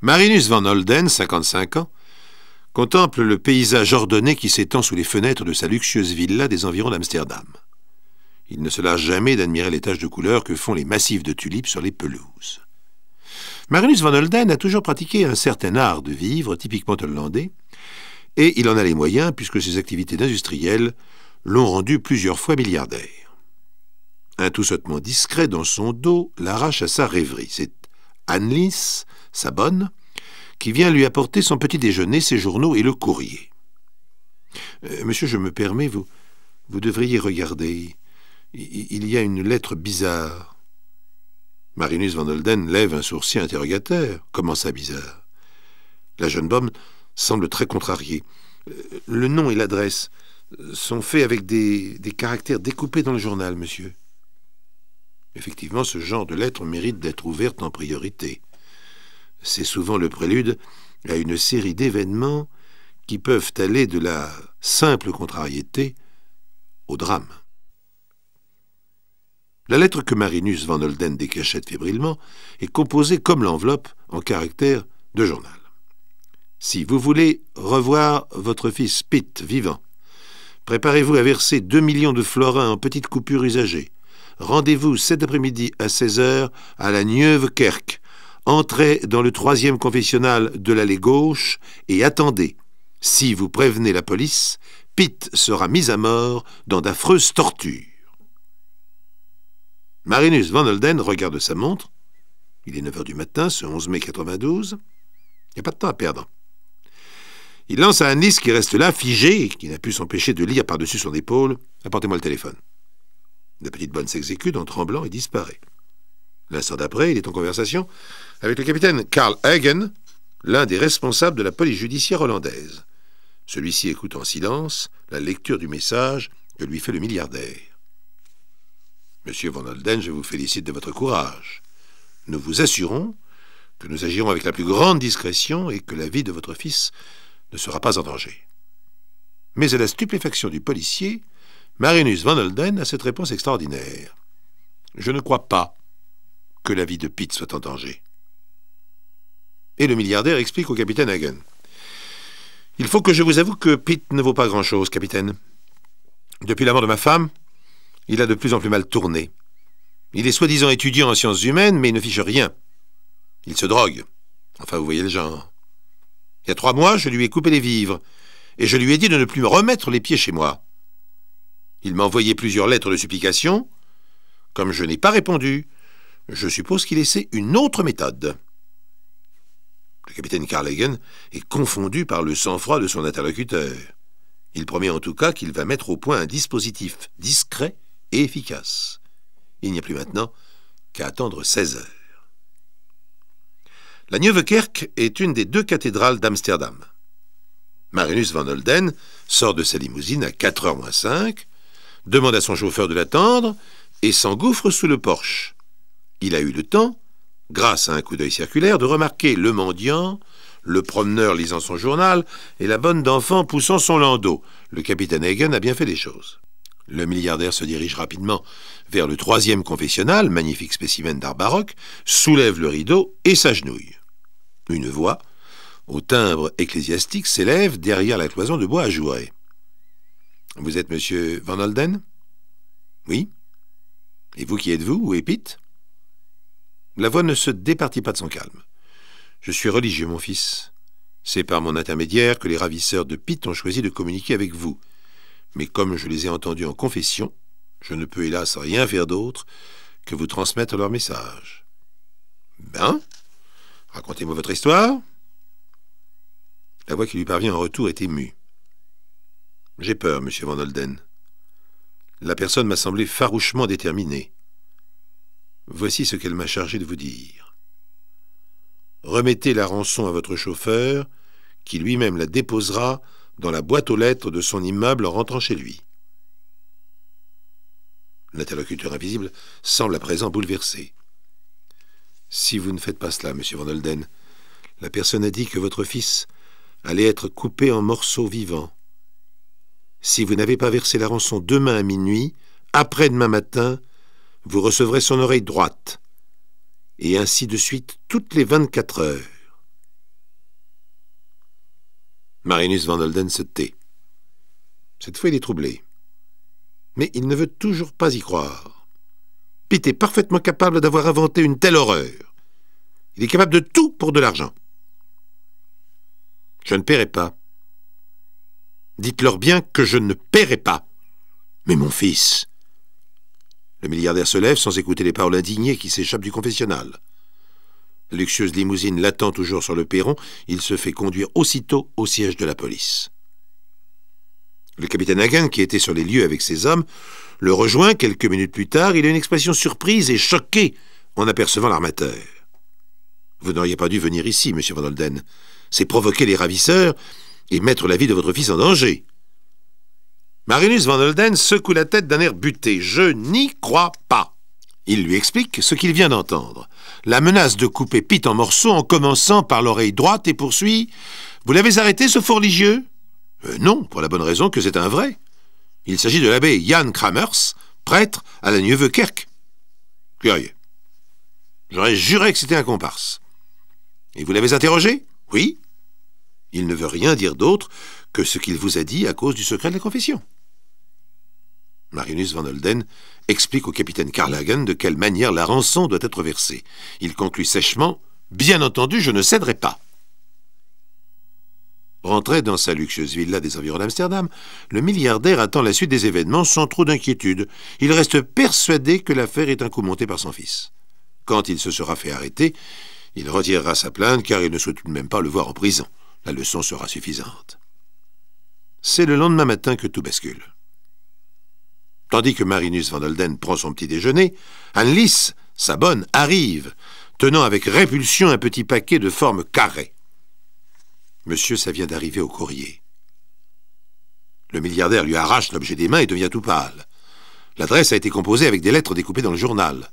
Marinus van Holden, 55 ans, contemple le paysage ordonné qui s'étend sous les fenêtres de sa luxueuse villa des environs d'Amsterdam. Il ne se lâche jamais d'admirer les taches de couleur que font les massifs de tulipes sur les pelouses. Marinus van Holden a toujours pratiqué un certain art de vivre typiquement hollandais, et il en a les moyens puisque ses activités d'industriel l'ont rendu plusieurs fois milliardaire. Un tout discret dans son dos l'arrache à sa rêverie. C'est Anlis, sa bonne, qui vient lui apporter son petit déjeuner, ses journaux et le courrier. Euh, monsieur, je me permets, vous, vous devriez regarder. Il, y a une lettre bizarre. Marinus Van Olden lève un sourcil interrogateur. Comment ça bizarre La jeune dame semble très contrariée. Euh, le nom et l'adresse sont faits avec des caractères découpés dans le journal, monsieur. Effectivement, ce genre de lettres mérite d'être ouverte en priorité. C'est souvent le prélude à une série d'événements qui peuvent aller de la simple contrariété au drame. La lettre que Marinus van Olden décachète fébrilement est composée comme l'enveloppe en caractère de journal. Si vous voulez revoir votre fils Pitt vivant, préparez-vous à verser 2 millions de florins en petites coupures usagées, Rendez-vous cet après-midi à 16h à la nieuve Entrez dans le troisième confessionnal de l'allée gauche et attendez. Si vous prévenez la police, Pitt sera mis à mort dans d'affreuses tortures. Marinus Van Holden regarde sa montre. Il est 9h du matin, ce 11 mai 92. Il n'y a pas de temps à perdre. Il lance à Anis qui reste là, figé, qui n'a pu s'empêcher de lire par-dessus son épaule Apportez-moi le téléphone. La petite bonne s'exécute en tremblant et disparaît. L'instant d'après, il est en conversation avec le capitaine Karl Hagen, l'un des responsables de la police judiciaire hollandaise. Celui-ci écoute en silence la lecture du message que lui fait le milliardaire. Monsieur Van Alden, je vous félicite de votre courage. Nous vous assurons que nous agirons avec la plus grande discrétion et que la vie de votre fils ne sera pas en danger. Mais à la stupéfaction du policier, Marinus van Holden a cette réponse extraordinaire. Je ne crois pas que la vie de Pete soit en danger. Et le milliardaire explique au capitaine Hagen. Il faut que je vous avoue que Pete ne vaut pas grand-chose, capitaine. Depuis la mort de ma femme, il a de plus en plus mal tourné. Il est soi-disant étudiant en sciences humaines, mais il ne fiche rien. Il se drogue. Enfin, vous voyez le genre. Il y a trois mois, je lui ai coupé les vivres, et je lui ai dit de ne plus me remettre les pieds chez moi. Il m'a envoyé plusieurs lettres de supplication. Comme je n'ai pas répondu, je suppose qu'il essaie une autre méthode. Le capitaine Carlegan est confondu par le sang-froid de son interlocuteur. Il promet en tout cas qu'il va mettre au point un dispositif discret et efficace. Il n'y a plus maintenant qu'à attendre 16 heures. La Nieuwekerk est une des deux cathédrales d'Amsterdam. Marinus van Olden sort de sa limousine à 4h moins 5 demande à son chauffeur de l'attendre et s'engouffre sous le porche. Il a eu le temps, grâce à un coup d'œil circulaire, de remarquer le mendiant, le promeneur lisant son journal et la bonne d'enfant poussant son landau. Le capitaine Hagen a bien fait les choses. Le milliardaire se dirige rapidement vers le troisième confessionnal, magnifique spécimen d'art baroque, soulève le rideau et s'agenouille. Une voix, au timbre ecclésiastique, s'élève derrière la cloison de bois à jouer. Vous êtes monsieur Van Holden Oui. Et vous qui êtes-vous, où est Pitt La voix ne se départit pas de son calme. Je suis religieux, mon fils. C'est par mon intermédiaire que les ravisseurs de Pete ont choisi de communiquer avec vous. Mais comme je les ai entendus en confession, je ne peux hélas rien faire d'autre que vous transmettre leur message. Ben Racontez-moi votre histoire. La voix qui lui parvient en retour est émue. J'ai peur, monsieur Van Holden. La personne m'a semblé farouchement déterminée. Voici ce qu'elle m'a chargé de vous dire. Remettez la rançon à votre chauffeur, qui lui-même la déposera dans la boîte aux lettres de son immeuble en rentrant chez lui. L'interlocuteur invisible semble à présent bouleversé. Si vous ne faites pas cela, monsieur Van Holden, la personne a dit que votre fils allait être coupé en morceaux vivants. Si vous n'avez pas versé la rançon demain à minuit, après-demain matin, vous recevrez son oreille droite, et ainsi de suite toutes les 24 heures. Marinus Van Holden se tait. Cette fois, il est troublé. Mais il ne veut toujours pas y croire. Pitt est parfaitement capable d'avoir inventé une telle horreur. Il est capable de tout pour de l'argent. Je ne paierai pas, Dites-leur bien que je ne paierai pas. Mais mon fils Le milliardaire se lève sans écouter les paroles indignées qui s'échappent du confessionnal. La luxueuse limousine l'attend toujours sur le perron, il se fait conduire aussitôt au siège de la police. Le capitaine Hagen, qui était sur les lieux avec ses hommes, le rejoint quelques minutes plus tard, il a une expression surprise et choquée en apercevant l'armateur. Vous n'auriez pas dû venir ici, monsieur Van Holden. C'est provoquer les ravisseurs et mettre la vie de votre fils en danger. Marinus Van Olden secoue la tête d'un air buté. Je n'y crois pas. Il lui explique ce qu'il vient d'entendre. La menace de couper Pete en morceaux en commençant par l'oreille droite et poursuit Vous l'avez arrêté, ce fourligieux euh, ?»« Non, pour la bonne raison que c'est un vrai. Il s'agit de l'abbé Jan Kramers, prêtre à la Nieuwe-Kerk. Curieux. J'aurais juré que c'était un comparse. Et vous l'avez interrogé Oui. Il ne veut rien dire d'autre que ce qu'il vous a dit à cause du secret de la confession. Marinus van Olden explique au capitaine Carlagen de quelle manière la rançon doit être versée. Il conclut sèchement Bien entendu, je ne céderai pas. Rentré dans sa luxueuse villa des environs d'Amsterdam, le milliardaire attend la suite des événements sans trop d'inquiétude. Il reste persuadé que l'affaire est un coup monté par son fils. Quand il se sera fait arrêter, il retirera sa plainte car il ne souhaite de même pas le voir en prison. La leçon sera suffisante. C'est le lendemain matin que tout bascule. Tandis que Marinus Van Alden prend son petit déjeuner, Lys, sa bonne, arrive, tenant avec répulsion un petit paquet de forme carrée. Monsieur, ça vient d'arriver au courrier. Le milliardaire lui arrache l'objet des mains et devient tout pâle. L'adresse a été composée avec des lettres découpées dans le journal.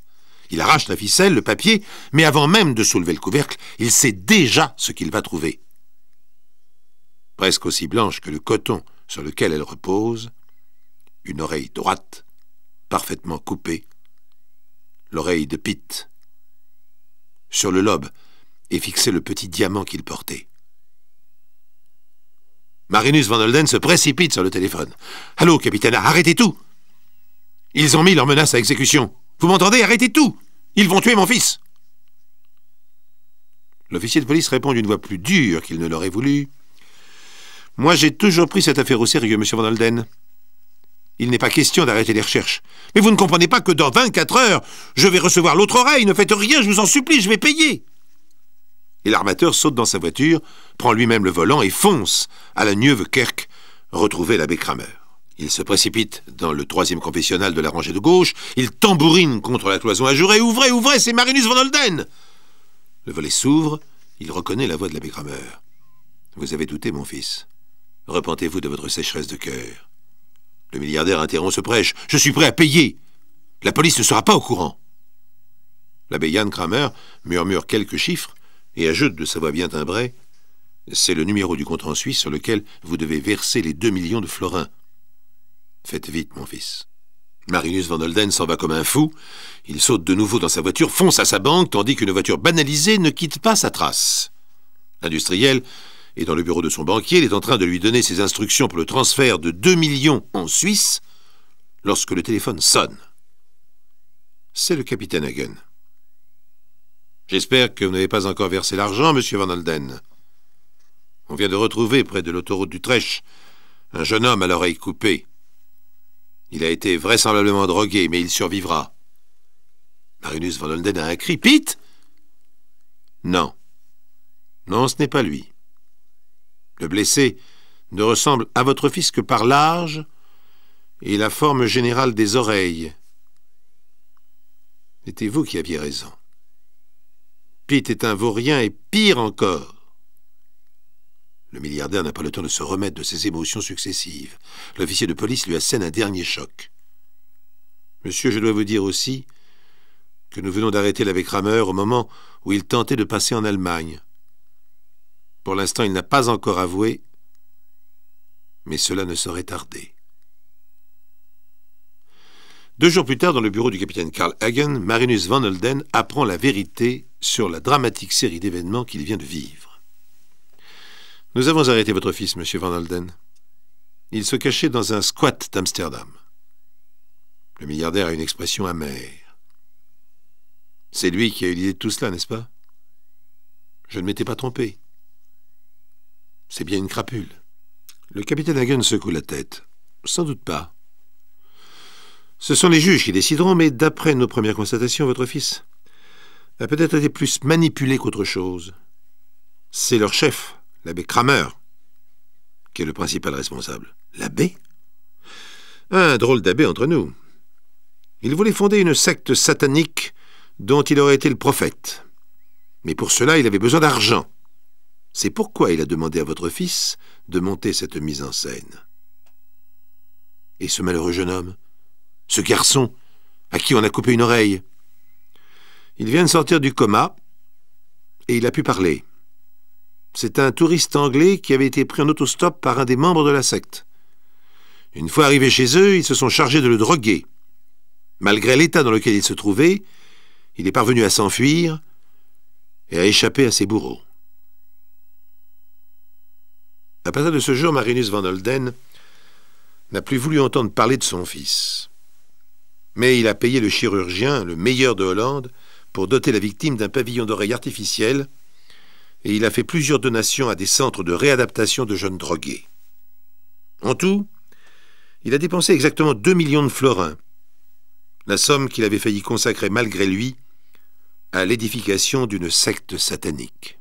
Il arrache la ficelle, le papier, mais avant même de soulever le couvercle, il sait déjà ce qu'il va trouver presque aussi blanche que le coton sur lequel elle repose, une oreille droite, parfaitement coupée, l'oreille de Pitt Sur le lobe et fixé le petit diamant qu'il portait. Marinus Van Holden se précipite sur le téléphone. Allô, capitaine, arrêtez tout Ils ont mis leur menace à exécution. Vous m'entendez Arrêtez tout Ils vont tuer mon fils L'officier de police répond d'une voix plus dure qu'il ne l'aurait voulu. Moi, j'ai toujours pris cette affaire au sérieux, monsieur Van Holden. Il n'est pas question d'arrêter les recherches. Mais vous ne comprenez pas que dans 24 heures, je vais recevoir l'autre oreille. Ne faites rien, je vous en supplie, je vais payer. Et l'armateur saute dans sa voiture, prend lui-même le volant et fonce à la Nieuwekerk kerk retrouver l'abbé Kramer. Il se précipite dans le troisième confessionnal de la rangée de gauche, il tambourine contre la cloison et Ouvrez, ouvrez, c'est Marinus Van Holden Le volet s'ouvre, il reconnaît la voix de l'abbé Kramer. Vous avez douté, mon fils. Repentez-vous de votre sécheresse de cœur. Le milliardaire interrompt ce prêche. Je suis prêt à payer. La police ne sera pas au courant. L'abbé Yann Kramer murmure quelques chiffres et ajoute de sa voix bien timbrée C'est le numéro du compte en Suisse sur lequel vous devez verser les deux millions de florins. Faites vite, mon fils. Marinus Van Holden s'en va comme un fou. Il saute de nouveau dans sa voiture, fonce à sa banque, tandis qu'une voiture banalisée ne quitte pas sa trace. L'industriel et dans le bureau de son banquier, il est en train de lui donner ses instructions pour le transfert de 2 millions en Suisse lorsque le téléphone sonne. C'est le capitaine Hagen. J'espère que vous n'avez pas encore versé l'argent, monsieur Van Alden. On vient de retrouver près de l'autoroute d'Utrecht un jeune homme à l'oreille coupée. Il a été vraisemblablement drogué, mais il survivra. Marinus Van Alden a un cri. Pete Non. Non, ce n'est pas lui. Le blessé ne ressemble à votre fils que par l'âge et la forme générale des oreilles. C'était vous qui aviez raison. Pete est un vaurien et pire encore. Le milliardaire n'a pas le temps de se remettre de ses émotions successives. L'officier de police lui assène un dernier choc. Monsieur, je dois vous dire aussi que nous venons d'arrêter l'avec rameur au moment où il tentait de passer en Allemagne. Pour l'instant, il n'a pas encore avoué, mais cela ne saurait tarder. Deux jours plus tard, dans le bureau du capitaine Karl Hagen, Marinus van Alden apprend la vérité sur la dramatique série d'événements qu'il vient de vivre. Nous avons arrêté votre fils, monsieur van Holden. Il se cachait dans un squat d'Amsterdam. Le milliardaire a une expression amère. C'est lui qui a eu l'idée de tout cela, n'est-ce pas Je ne m'étais pas trompé. C'est bien une crapule. Le capitaine Hagen secoue la tête. Sans doute pas. Ce sont les juges qui décideront, mais d'après nos premières constatations, votre fils a peut-être été plus manipulé qu'autre chose. C'est leur chef, l'abbé Kramer, qui est le principal responsable. L'abbé Un drôle d'abbé entre nous. Il voulait fonder une secte satanique dont il aurait été le prophète. Mais pour cela, il avait besoin d'argent. C'est pourquoi il a demandé à votre fils de monter cette mise en scène. Et ce malheureux jeune homme Ce garçon à qui on a coupé une oreille Il vient de sortir du coma et il a pu parler. C'est un touriste anglais qui avait été pris en autostop par un des membres de la secte. Une fois arrivé chez eux, ils se sont chargés de le droguer. Malgré l'état dans lequel il se trouvait, il est parvenu à s'enfuir et à échapper à ses bourreaux. À partir de ce jour, Marinus van Olden n'a plus voulu entendre parler de son fils. Mais il a payé le chirurgien, le meilleur de Hollande, pour doter la victime d'un pavillon d'oreille artificiel, et il a fait plusieurs donations à des centres de réadaptation de jeunes drogués. En tout, il a dépensé exactement 2 millions de florins, la somme qu'il avait failli consacrer malgré lui à l'édification d'une secte satanique.